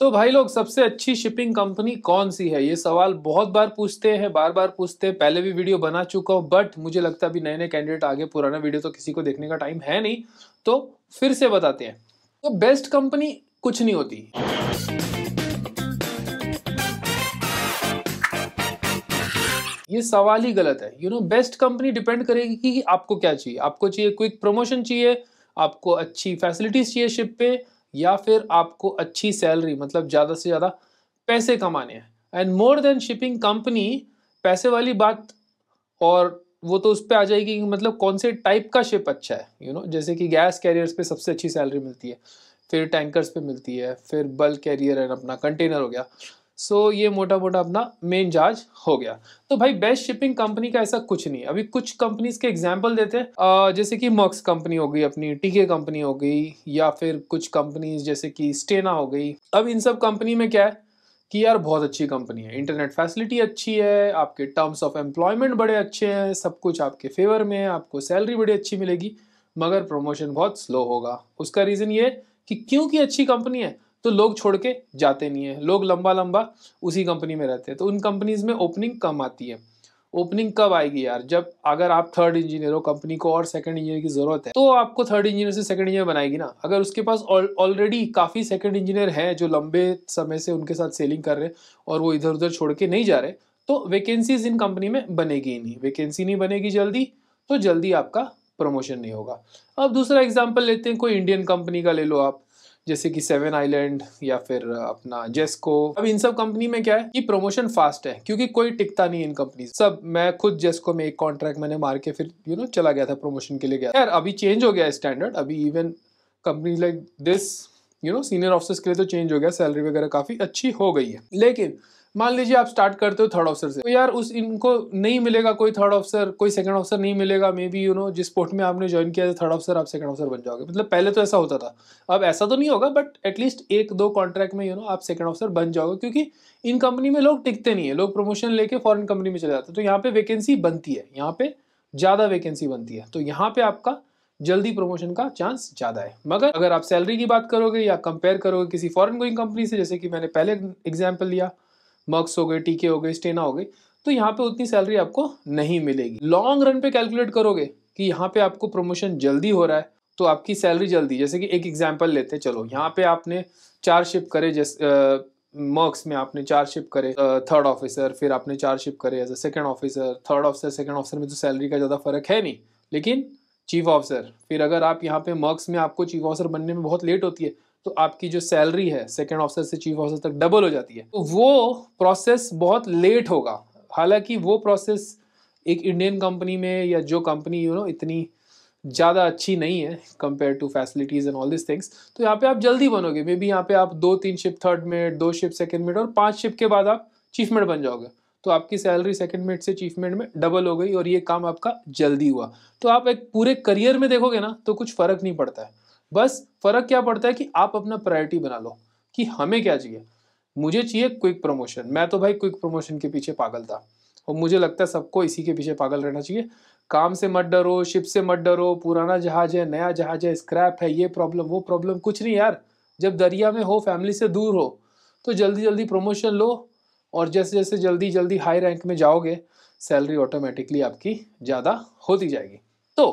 तो भाई लोग सबसे अच्छी शिपिंग कंपनी कौन सी है ये सवाल बहुत बार पूछते हैं बार बार पूछते हैं पहले भी वीडियो बना चुका हूँ बट मुझे लगता है अभी नए नए कैंडिडेट आगे पुराना वीडियो तो किसी को देखने का टाइम है नहीं तो फिर से बताते हैं तो बेस्ट कंपनी कुछ नहीं होती ये सवाल ही गलत है you know best company depend करेगी कि आपको क्या चाहिए आपको चाहिए क्विक प्रमोशन चाहिए आपको अच्छी फैसिलिटीज चाहिए शिप पे या फिर आपको अच्छी सैलरी मतलब ज़्यादा से ज़्यादा पैसे कमाने हैं and more than shipping company पैसे वाली बात और वो तो उस पर आ जाएगी कि मतलब कौन से टाइप का शिप अच्छा है यू you नो know, जैसे कि गैस कैरियर्स पे सबसे अच्छी सैलरी मिलती है फिर टैंकर्स पे मिलती है फिर बल्क कैरियर एंड अपना कंटेनर हो गया सो ये मोटा मोटा अपना मेन चार्ज हो गया तो भाई बेस्ट शिपिंग कंपनी का ऐसा कुछ नहीं अभी कुछ कंपनीज के एग्जाम्पल देते हैं जैसे कि मॉक्स कंपनी हो गई अपनी टीके कंपनी हो गई या फिर कुछ कंपनीज जैसे कि स्टेना हो गई अब इन सब कंपनी में क्या है कि यार बहुत अच्छी कंपनी है इंटरनेट फैसिलिटी अच्छी है आपके टर्म्स ऑफ एम्प्लॉयमेंट बड़े अच्छे हैं सब कुछ आपके फेवर में है आपको सैलरी बड़ी अच्छी मिलेगी मगर प्रमोशन बहुत स्लो होगा उसका रीज़न ये कि क्योंकि अच्छी कंपनी है तो लोग छोड़ के जाते नहीं है लोग लंबा लंबा उसी कंपनी में रहते हैं तो उन कंपनीज में ओपनिंग कम आती है ओपनिंग कब आएगी यार जब अगर आप थर्ड इंजीनियर हो कंपनी को और सेकंड इंजीनियर की जरूरत है तो आपको थर्ड इंजीनियर से सेकंड इंजीनियर बनाएगी ना अगर उसके पास ऑलरेडी काफ़ी सेकंड इंजीनियर हैं जो लंबे समय से उनके साथ सेलिंग कर रहे हैं और वो इधर उधर छोड़ के नहीं जा रहे तो वैकेंसीज इन कंपनी में बनेगी ही नहीं वैकेंसी नहीं बनेगी जल्दी तो जल्दी आपका प्रमोशन नहीं होगा अब दूसरा एग्जाम्पल लेते हैं कोई इंडियन कंपनी का ले लो आप जैसे कि सेवन आइलैंड या फिर अपना जेस्को अब इन सब कंपनी में क्या है कि प्रमोशन फास्ट है क्योंकि कोई टिकता नहीं इन कंपनी सब मैं खुद जेस्को में एक कॉन्ट्रैक्ट मैंने मार के फिर यू you नो know, चला गया था प्रमोशन के लिए गया यार अभी चेंज हो गया स्टैंडर्ड अभी even company like this you know senior officers के लिए तो चेंज हो गया सैलरी वगैरह काफ़ी अच्छी हो गई है लेकिन मान लीजिए आप स्टार्ट करते हो थर्ड ऑफिसर से तो यार उस इनको नहीं मिलेगा कोई थर्ड ऑफिसर कोई सेकंड ऑफिसर नहीं मिलेगा मे बी यू नो जिस पोर्ट में आपने ज्वाइन किया था थर्ड ऑफिसर आप सेकंड ऑफिसर बन जाओगे मतलब पहले तो ऐसा होता था अब ऐसा तो नहीं होगा बट एटलीस्ट एक दो कॉन्ट्रैक्ट में यू नो आप सेकंड ऑफिसर बन जाओगे क्योंकि इन कंपनी में लोग टिकते नहीं है लोग प्रमोशन लेके फॉरन कंपनी में चले जाते हैं तो यहाँ पे वैकेंसी बनती है यहाँ पे ज़्यादा वैकेंसी बनती है तो यहाँ पे आपका जल्दी प्रमोशन का चांस ज़्यादा है मगर अगर आप सैलरी की बात करोगे या कंपेयर करोगे किसी फॉरेन गोइंग कंपनी से जैसे कि मैंने पहले एग्जाम्पल लिया मक्स हो गए टीके हो गए स्टेना हो गए तो यहाँ पे उतनी सैलरी आपको नहीं मिलेगी लॉन्ग रन पे कैलकुलेट करोगे कि यहाँ पे आपको प्रमोशन जल्दी हो रहा है तो आपकी सैलरी जल्दी जैसे कि एक एग्जाम्पल लेते चलो यहाँ पे आपने चार शिफ्ट करे जैसे मर्क्स में आपने चार शिफ्ट करे थर्ड ऑफिसर फिर आपने चार शिफ्ट करे as a second officer third officer second officer में तो सैलरी का ज़्यादा फर्क है नहीं लेकिन चीफ ऑफिसर फिर अगर आप यहाँ पे मर्क्स में आपको चीफ ऑफिसर बनने में बहुत लेट होती है तो आपकी जो सैलरी है सेकेंड ऑफिसर से चीफ ऑफिसर तक डबल हो जाती है तो वो प्रोसेस बहुत लेट होगा हालांकि वो प्रोसेस एक इंडियन कंपनी में या जो कंपनी यू नो इतनी ज़्यादा अच्छी नहीं है compare to facilities and all this things तो यहाँ पे आप जल्दी बनोगे मे बी यहाँ पे आप दो तीन शिप थर्ड मेड दो शिप सेकेंड मेड और पांच शिप के बाद आप चीफ मेड बन जाओगे तो आपकी सैलरी सेकेंड मेड से चीफ मेड में डबल हो गई और ये काम आपका जल्दी हुआ तो आप एक पूरे करियर में देखोगे ना तो कुछ फ़र्क नहीं पड़ता है बस फर्क क्या पड़ता है कि आप अपना प्रायोरिटी बना लो कि हमें क्या चाहिए मुझे चाहिए क्विक प्रमोशन मैं तो भाई क्विक प्रमोशन के पीछे पागल था और मुझे लगता है सबको इसी के पीछे पागल रहना चाहिए काम से मत डरो शिप से मत डरो पुराना जहाज है नया जहाज है स्क्रैप है ये प्रॉब्लम वो प्रॉब्लम कुछ नहीं यार जब दरिया में हो फैमिली से दूर हो तो जल्दी जल्दी प्रमोशन लो और जैसे जैसे जल्दी जल्दी हाई रैंक में जाओगे सैलरी ऑटोमेटिकली आपकी ज़्यादा होती जाएगी तो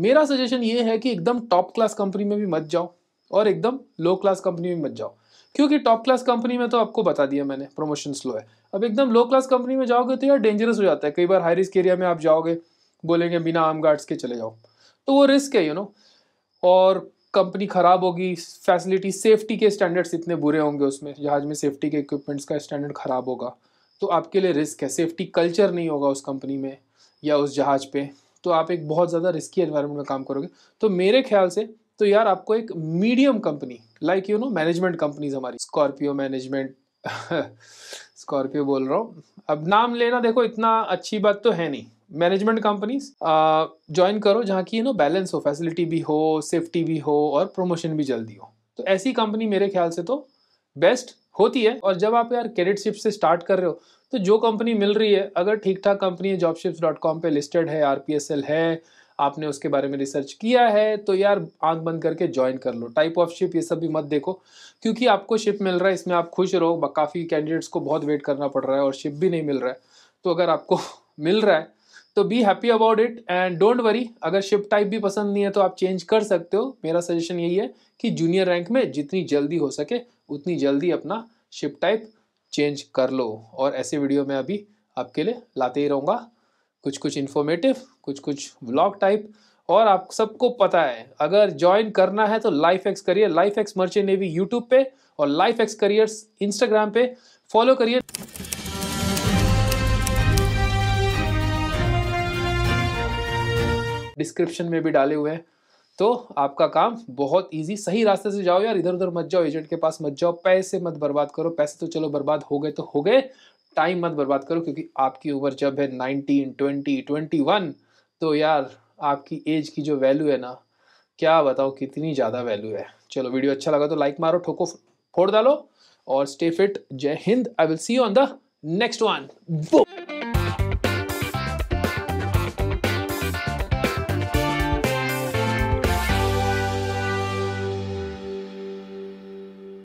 मेरा सजेशन ये है कि एकदम टॉप क्लास कंपनी में भी मत जाओ और एकदम लो क्लास कंपनी में मत जाओ क्योंकि टॉप क्लास कंपनी में तो आपको बता दिया मैंने प्रमोशन स्लो है अब एकदम लो क्लास कंपनी में जाओगे तो यार डेंजरस हो जाता है कई बार हाई रिस्क एरिया में आप जाओगे बोलेंगे बिना आर्म गार्ड्स के चले जाओ तो वो रिस्क है यू नो और कंपनी ख़राब होगी फैसिलिटी सेफ्टी के स्टैंडर्ड्स इतने बुरे होंगे उसमें जहाज में सेफ्टी के इक्विपमेंट्स का स्टैंडर्ड ख़राब होगा तो आपके लिए रिस्क है सेफ्टी कल्चर नहीं होगा उस कंपनी में या उस जहाज़ पे तो आप एक बहुत ज़्यादा रिस्की एनवायरनमेंट में काम करोगे तो मेरे ख्याल से तो यार आपको एक medium company like you know management companies हमारी स्कॉर्पियो मैनेजमेंट स्कॉर्पियो बोल रहा हूँ अब नाम लेना देखो इतना अच्छी बात तो है नहीं मैनेजमेंट कंपनीज ज्वाइन करो जहाँ की यू नो बैलेंस हो फैसिलिटी भी हो सेफ्टी भी हो और प्रमोशन भी जल्दी हो तो ऐसी कंपनी मेरे ख्याल से तो बेस्ट होती है और जब आप यार शिप से स्टार्ट कर रहे हो तो जो कंपनी मिल रही है अगर ठीक ठाक कंपनी है जॉबशिप्स डॉट कॉम पर लिस्टेड है आर है आपने उसके बारे में रिसर्च किया है तो यार आंख बंद करके ज्वाइन कर लो टाइप ऑफ शिप ये सब भी मत देखो क्योंकि आपको शिप मिल रहा है इसमें आप खुश रहो काफ़ी कैंडिडेट्स को बहुत वेट करना पड़ रहा है और शिप भी नहीं मिल रहा है तो अगर आपको मिल रहा है तो be happy about it and don't worry अगर शिप टाइप भी पसंद नहीं है तो आप चेंज कर सकते हो मेरा सजेशन यही है कि जूनियर रैंक में जितनी जल्दी हो सके उतनी जल्दी अपना शिप टाइप चेंज कर लो और ऐसे वीडियो में अभी आपके लिए लाते ही रहूँगा कुछ कुछ इन्फॉर्मेटिव कुछ कुछ ब्लॉग टाइप और आप सबको पता है अगर ज्वाइन करना है तो Life X Career Life X merchant navy YouTube पे और लाइफ एक्स करियर इंस्टाग्राम पे फॉलो करिए डिस्क्रिप्शन में भी डाले हुए हैं तो आपका काम बहुत इजी सही रास्ते से जाओ यार इधर उधर मत जाओ एजेंट के पास मत जाओ पैसे मत बर्बाद करो पैसे तो चलो बर्बाद हो गए तो हो गए टाइम मत बर्बाद करो क्योंकि आपकी उम्र जब है नाइनटीन ट्वेंटी ट्वेंटी वन तो यार आपकी एज की जो वैल्यू है ना क्या बताओ कितनी ज़्यादा वैल्यू है चलो वीडियो अच्छा लगा तो लाइक मारो ठोको फोड़ डालो और stay fit Jai Hind I will see you on the next one book